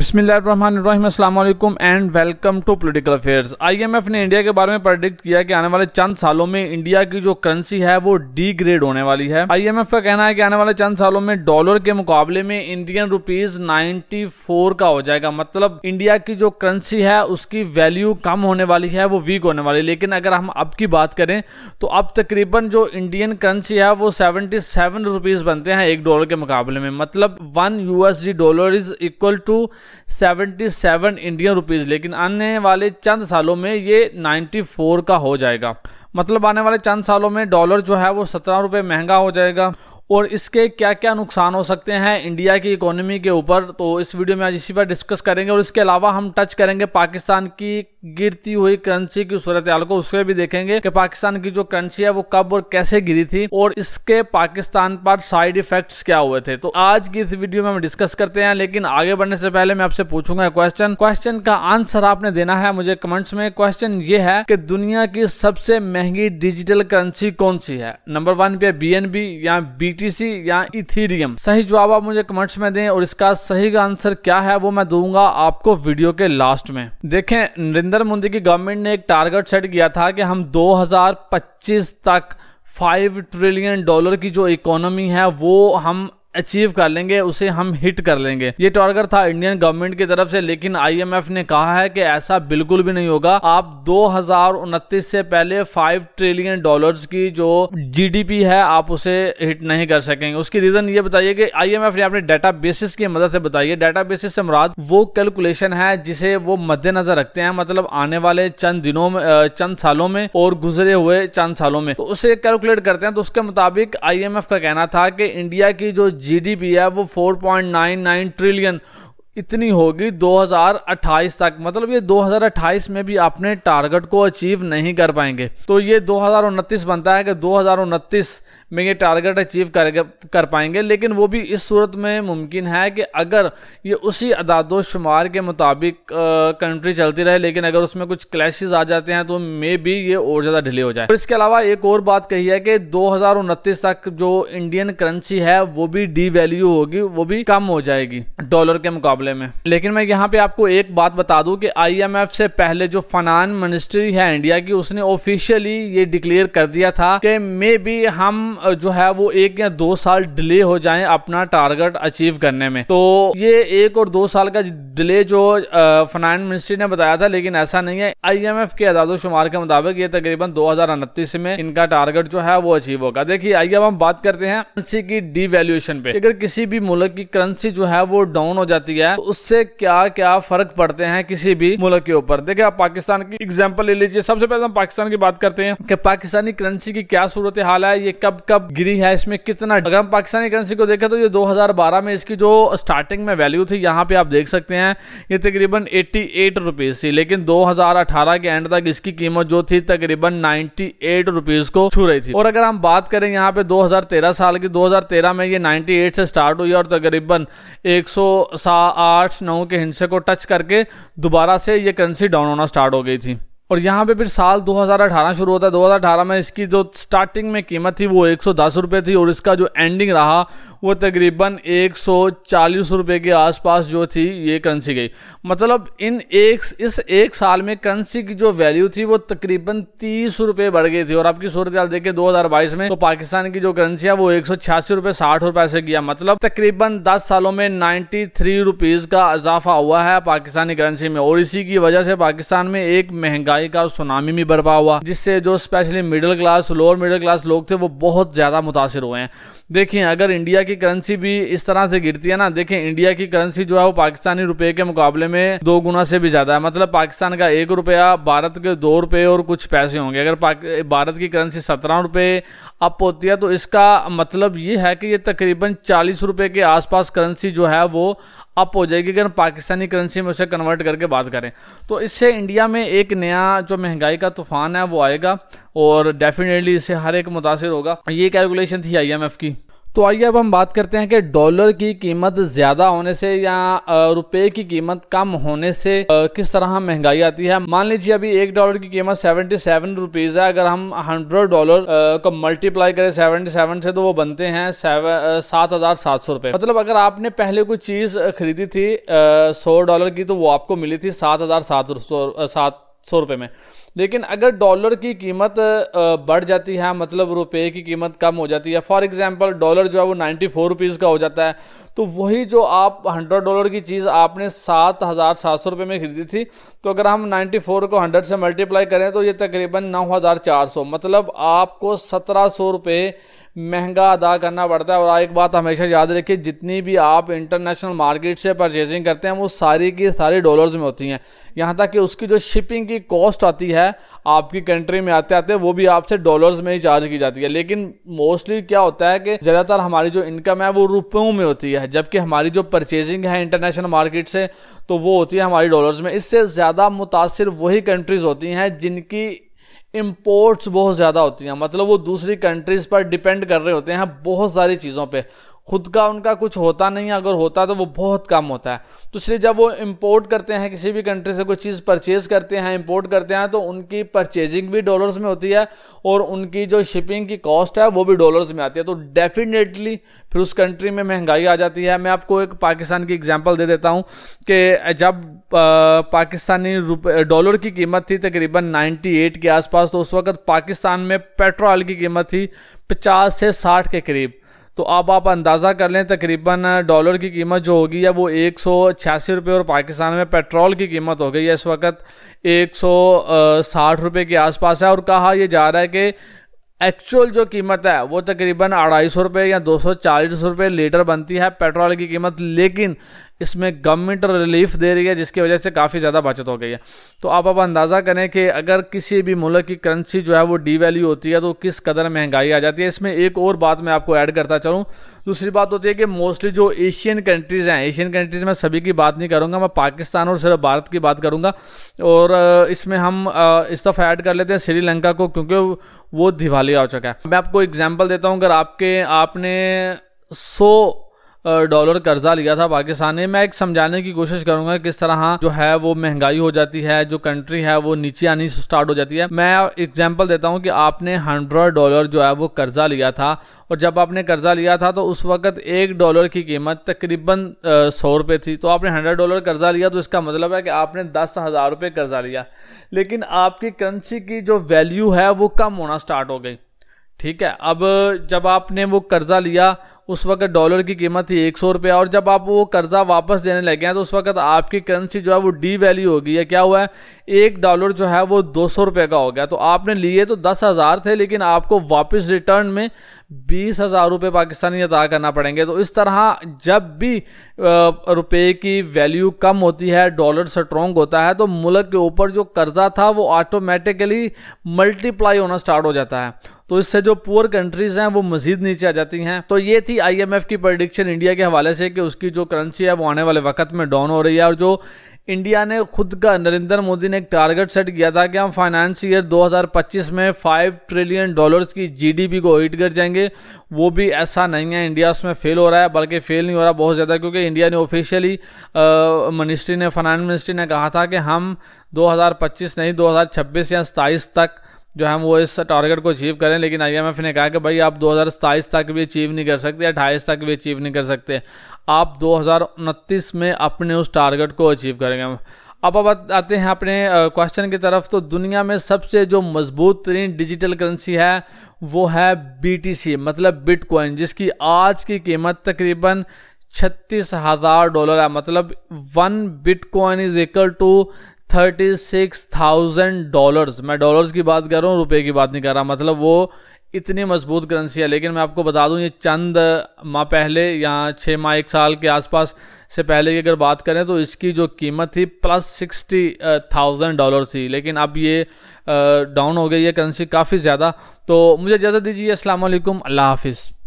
अस्सलाम वालेकुम and welcome to political affairs IMF ने इंडिया के बारे में प्रडिक्ट किया कि आने वाले चंद सालों में इंडिया की जो करेंसी है वो डीग्रेड होने वाली है आईएमएफ का कहना है कि आने वाले चंद सालों में डॉलर के मुकाबले में इंडियन रुपीज 94 का हो जाएगा मतलब इंडिया की जो करेंसी है उसकी वैल्यू कम होने वाली है वो वीक होने वाली लेकिन अगर हम अब की बात करें तो अब तकरीबन जो इंडियन करेंसी है वो सेवेंटी सेवन बनते हैं एक डॉलर के मुकाबले में मतलब one USD dollar is equal to 77 Indian rupees लेकिन आने वाले चंद सालों में ये 94 का हो जाएगा मतलब आने वाले चंद सालों में डॉलर जो है वो सत्रह रुपये महंगा हो जाएगा और इसके क्या क्या नुकसान हो सकते हैं इंडिया की इकोनॉमी के ऊपर तो इस वीडियो में आज इसी पर डिस्कस करेंगे और इसके अलावा हम टच करेंगे पाकिस्तान की गिरती हुई करेंसी की सूरत हाल को उसके भी देखेंगे कि पाकिस्तान की जो करेंसी है वो कब और कैसे गिरी थी और इसके पाकिस्तान पर साइड इफेक्ट्स क्या हुए थे तो आज की इस वीडियो में हम डिस्कस करते हैं लेकिन आगे बढ़ने से पहले मैं आपसे पूछूंगा क्वेश्चन क्वेश्चन का आंसर आपने देना है मुझे कमेंट्स में क्वेश्चन ये है कि दुनिया की सबसे महंगी डिजिटल करेंसी कौन सी है नंबर वन पे बी या बी बीटीसी या इथीरियम सही जवाब आप मुझे कमेंट्स में दें और इसका सही आंसर क्या है वो मैं दूंगा आपको वीडियो के लास्ट में देखें नरेंद्र मोदी की गवर्नमेंट ने एक टारगेट सेट किया था कि हम 2025 तक फाइव ट्रिलियन डॉलर की जो इकोनॉमी है वो हम अचीव कर लेंगे उसे हम हिट कर लेंगे ये टारगेट था इंडियन गवर्नमेंट की तरफ से लेकिन आईएमएफ ने कहा है कि ऐसा बिल्कुल भी नहीं होगा आप दो से पहले 5 ट्रिलियन डॉलर्स की जो जीडीपी है आप उसे हिट नहीं कर सकेंगे उसकी रीजन ये बताइए कि आईएमएफ ने अपने डाटा बेसिस की मदद से बताइए डाटा बेसिस से मुराद वो कैलकुलेशन है जिसे वो मद्देनजर रखते हैं मतलब आने वाले चंद दिनों में चंद सालों में और गुजरे हुए चंद सालों में तो उसे कैलकुलेट करते हैं तो उसके मुताबिक आईएमएफ का कहना था कि इंडिया की जो जीडीपी है वो 4.99 ट्रिलियन इतनी होगी 2028 तक मतलब ये 2028 में भी अपने टारगेट को अचीव नहीं कर पाएंगे तो ये दो बनता है कि दो में ये टारगेट अचीव कर कर पाएंगे लेकिन वो भी इस सूरत में मुमकिन है कि अगर ये उसी अदादोशुमार के मुताबिक कंट्री चलती रहे लेकिन अगर उसमें कुछ क्लैशेज आ जाते हैं तो मे भी ये और ज़्यादा डिले हो जाए और इसके अलावा एक और बात कही है कि दो तक जो इंडियन करेंसी है वो भी डी वैल्यू होगी वो भी कम हो जाएगी डॉलर के मुकाबले में लेकिन मैं यहाँ पर आपको एक बात बता दूँ कि आई से पहले जो फनान मिनिस्ट्री है इंडिया की उसने ऑफिशियली ये डिक्लेयर कर दिया था कि मे बी हम जो है वो एक या दो साल डिले हो जाए अपना टारगेट अचीव करने में तो ये एक और दो साल का डिले जो फाइनेंस मिनिस्ट्री ने बताया था लेकिन ऐसा नहीं है आईएमएफ के आदादो शुमार के मुताबिक ये तकरीबन दो में इनका टारगेट जो है वो अचीव होगा देखिए आइए अब हम बात करते हैं करंसी की डीवैल्यूएशन पे अगर किसी भी मुल्क की करेंसी जो है वो डाउन हो जाती है तो उससे क्या क्या फर्क पड़ते हैं किसी भी मुल्क के ऊपर देखिए आप पाकिस्तान की एग्जाम्पल ले लीजिए सबसे पहले हम पाकिस्तान की बात करते हैं कि पाकिस्तानी करेंसी की क्या सूरत हाल है ये कब कब गिरी है इसमें कितना अगर हम पाकिस्तानी करेंसी को देखें तो ये 2012 में इसकी जो स्टार्टिंग में वैल्यू थी यहाँ पे आप देख सकते हैं ये तकरीबन एट्टी एट थी लेकिन 2018 के एंड तक इसकी कीमत जो थी तकरीबन नाइन्टी एट को छू रही थी और अगर हम बात करें यहाँ पे 2013 साल की 2013 में ये 98 से स्टार्ट हुई और तकरीबन एक सौ आठ नौ के हिंसे को टच करके दोबारा से ये करेंसी डाउन होना स्टार्ट हो गई थी और यहाँ पे फिर साल 2018 शुरू होता है 2018 में इसकी जो स्टार्टिंग में कीमत थी वो एक सौ थी और इसका जो एंडिंग रहा वो तकरीबन एक सौ चालीस रुपये के आसपास जो थी ये करेंसी गई मतलब इन एक इस एक साल में करेंसी की जो वैल्यू थी वो तकरीबन तीस रुपये बढ़ गई थी और आपकी सूरत हाल देखिए दो हज़ार बाईस में तो पाकिस्तान की जो करेंसी है वो एक सौ छियासी रुपये साठ रुपये से गया मतलब तकरीबन दस सालों में नाइन्टी थ्री रुपीज़ का इजाफा हुआ है पाकिस्तानी करेंसी में और इसी की वजह से पाकिस्तान में एक महंगाई का सुनामी भी बर्पा हुआ जिससे जो specially middle class lower middle class लोग थे वो बहुत ज़्यादा मुतासर हुए हैं देखिए अगर इंडिया के की करेंसी भी इस तरह से गिरती है ना देखें इंडिया की करेंसी जो है वो पाकिस्तानी रुपए के मुकाबले में दो गुना से भी ज्यादा है मतलब पाकिस्तान का एक रुपया भारत के दो रुपए और कुछ पैसे होंगे अगर भारत की करेंसी सत्रह रुपए अप होती है तो इसका मतलब ये है कि ये तकरीबन चालीस रुपए के आसपास करेंसी जो है वो अप हो जाएगी अगर पाकिस्तानी करेंसी में उसे कन्वर्ट करके बात करें तो इससे इंडिया में एक नया जो महंगाई का तूफान है वो आएगा और डेफिनेटली इससे हर एक मुतासर होगा ये कैलकुलेशन थी आई की तो आइए अब हम बात करते हैं कि डॉलर की कीमत ज्यादा होने से या रुपए की कीमत कम होने से किस तरह महंगाई आती है मान लीजिए अभी एक डॉलर की कीमत 77 सेवन रुपीज है अगर हम हंड्रेड डॉलर को मल्टीप्लाई करें सेवेंटी सेवन से तो वो बनते हैं सात हजार सात सौ रुपए मतलब अगर आपने पहले कोई चीज खरीदी थी सौ डॉलर की तो वो आपको मिली थी सात हजार सात सौ रुपए में लेकिन अगर डॉलर की कीमत बढ़ जाती है मतलब रुपए की कीमत कम हो जाती है फॉर एग्जांपल डॉलर जो है वो नाइन्टी फोर रुपीज़ का हो जाता है तो वही जो आप हंड्रेड डॉलर की चीज़ आपने सात हज़ार सात सौ रुपये में खरीदी थी तो अगर हम नाइन्टी फोर को हंड्रेड से मल्टीप्लाई करें तो ये तकरीबन नौ हज़ार चार सौ मतलब आपको सत्रह सौ रुपये महंगा अदा करना पड़ता है और एक बात हमेशा याद रखिए जितनी भी आप इंटरनेशनल मार्केट से परचेजिंग करते हैं वो सारी की सारी डॉलर्स में होती हैं यहाँ तक कि उसकी जो शिपिंग की कॉस्ट आती है है आपकी कंट्री में आते आते वो भी आपसे डॉलर्स में ही चार्ज की जाती है लेकिन मोस्टली क्या होता है कि ज़्यादातर हमारी जो इनकम है वो रुपयों में होती है जबकि हमारी जो परचेजिंग है इंटरनेशनल मार्केट से तो वो होती है हमारी डॉलर्स में इससे ज़्यादा मुतासर वही कंट्रीज़ होती हैं जिनकी इम्पोर्ट्स बहुत ज़्यादा होती हैं मतलब वो दूसरी कंट्रीज़ पर डिपेंड कर रहे होते हैं बहुत सारी चीज़ों पर खुद का उनका कुछ होता नहीं है अगर होता तो वो बहुत कम होता है तो इसलिए जब वो इम्पोर्ट करते हैं किसी भी कंट्री से कोई चीज़ परचेज़ करते हैं इम्पोर्ट करते हैं तो उनकी परचेजिंग भी डॉलर्स में होती है और उनकी जो शिपिंग की कॉस्ट है वो भी डॉलर्स में आती है तो डेफिनेटली फिर उस कंट्री में महंगाई आ जाती है मैं आपको एक पाकिस्तान की एग्जाम्पल दे देता हूँ कि जब पाकिस्तानी डॉलर की कीमत थी तकरीबन 98 के आसपास तो उस वक्त पाकिस्तान में पेट्रोल की कीमत थी 50 से 60 के करीब तो अब आप अंदाज़ा कर लें तकरीबन डॉलर की कीमत जो होगी या वो एक सौ छियासी रुपये और पाकिस्तान में पेट्रोल की कीमत हो गई है इस वक्त एक सौ साठ रुपये के आसपास है और कहा यह जा रहा है कि एक्चुअल जो कीमत है वो तकरीबन अढ़ाई सौ रुपये या दो सौ चालीस रुपये लीटर बनती है पेट्रोल की कीमत लेकिन इसमें गवर्नमेंट रिलीफ दे रही है जिसकी वजह से काफ़ी ज़्यादा बचत हो गई है तो आप अब अंदाज़ा करें कि अगर किसी भी मुल्क की करेंसी जो है वो डी वैल्यू होती है तो किस कदर महंगाई आ जाती है इसमें एक और बात मैं आपको ऐड करता चलूँ दूसरी बात होती है कि मोस्टली जो एशियन कंट्रीज़ हैं एशियन कंट्रीज़ में सभी की बात नहीं करूँगा मैं पाकिस्तान और सिर्फ भारत की बात करूँगा और इसमें हम इस दफ़ा ऐड कर लेते हैं श्रीलंका को क्योंकि वो दिवालिया हो चुका है मैं आपको एग्जाम्पल देता हूँ अगर आपके आपने सौ डॉलर कर्जा लिया था पाकिस्तान ने मैं एक समझाने की कोशिश करूंगा किस तरह जो है वो महंगाई हो जाती है जो कंट्री है वो नीचे आनी स्टार्ट हो जाती है मैं एग्जाम्पल देता हूँ कि आपने हंड्रेड डॉलर जो है वो कर्जा लिया था और जब आपने कर्जा लिया था तो उस वक्त एक डॉलर की कीमत तकरीबन सौ रुपये थी तो आपने हंड्रेड डॉलर कर्जा लिया तो इसका मतलब है कि आपने दस हज़ार रुपये कर्जा लिया लेकिन आपकी करेंसी की जो वैल्यू है वो कम होना स्टार्ट हो गई ठीक है अब जब आपने वो कर्जा लिया उस वक्त डॉलर की कीमत थी एक सौ रुपया और जब आप वो कर्ज़ा वापस देने लगे हैं तो उस वक्त आपकी करेंसी जो है वो डी वैल्यू होगी या क्या हुआ है एक डॉलर जो है वो दो सौ रुपये का हो गया तो आपने लिए तो दस हज़ार थे लेकिन आपको वापस रिटर्न में बीस हज़ार रुपये पाकिस्तानी अदा करना पड़ेंगे तो इस तरह जब भी रुपए की वैल्यू कम होती है डॉलर स्ट्रॉन्ग होता है तो मुल्क के ऊपर जो कर्जा था वो ऑटोमेटिकली मल्टीप्लाई होना स्टार्ट हो जाता है तो इससे जो पुअर कंट्रीज़ हैं वो मजीद नीचे आ जाती हैं तो ये थी आईएमएफ की प्रडिक्शन इंडिया के हवाले से कि उसकी जो करेंसी है वो आने वाले वक्त में डाउन हो रही है और जो इंडिया ने खुद का नरेंद्र मोदी ने एक टारगेट सेट किया था कि हम फाइनेंस ईयर 2025 में 5 ट्रिलियन डॉलर्स की जीडीपी को हिट कर जाएंगे वो भी ऐसा नहीं है इंडिया उसमें फेल हो रहा है बल्कि फेल नहीं हो रहा बहुत ज़्यादा क्योंकि इंडिया ने ऑफिशियली मिनिस्ट्री ने फाइनेंस मिनिस्ट्री ने कहा था कि हम 2025 नहीं 2026 या सताईस तक जो हम वो इस टारगेट को अचीव करें लेकिन आईएमएफ ने कहा कि भाई आप दो तक भी अचीव नहीं कर सकते अट्ठाईस तक भी अचीव नहीं कर सकते आप दो में अपने उस टारगेट को अचीव करेंगे अब अब आते हैं अपने क्वेश्चन की तरफ तो दुनिया में सबसे जो मजबूत तरीन डिजिटल करेंसी है वो है सी मतलब बिटकॉइन जिसकी आज की कीमत तकरीबन छत्तीस हज़ार डॉलर है मतलब one bitcoin is equal to thirty six thousand dollars मैं डॉलर्स की बात कर रहा हूँ रुपए की बात नहीं कर रहा मतलब वो इतनी मजबूत करेंसी है लेकिन मैं आपको बता दूं ये चंद माह पहले या छः माह एक साल के आसपास से पहले की अगर बात करें तो इसकी जो कीमत थी प्लस सिक्सटी थाउजेंड डॉलर थी लेकिन अब ये डाउन हो गई है करेंसी काफ़ी ज़्यादा तो मुझे इजाज़त दीजिए असलकम अल्लाह हाफिज़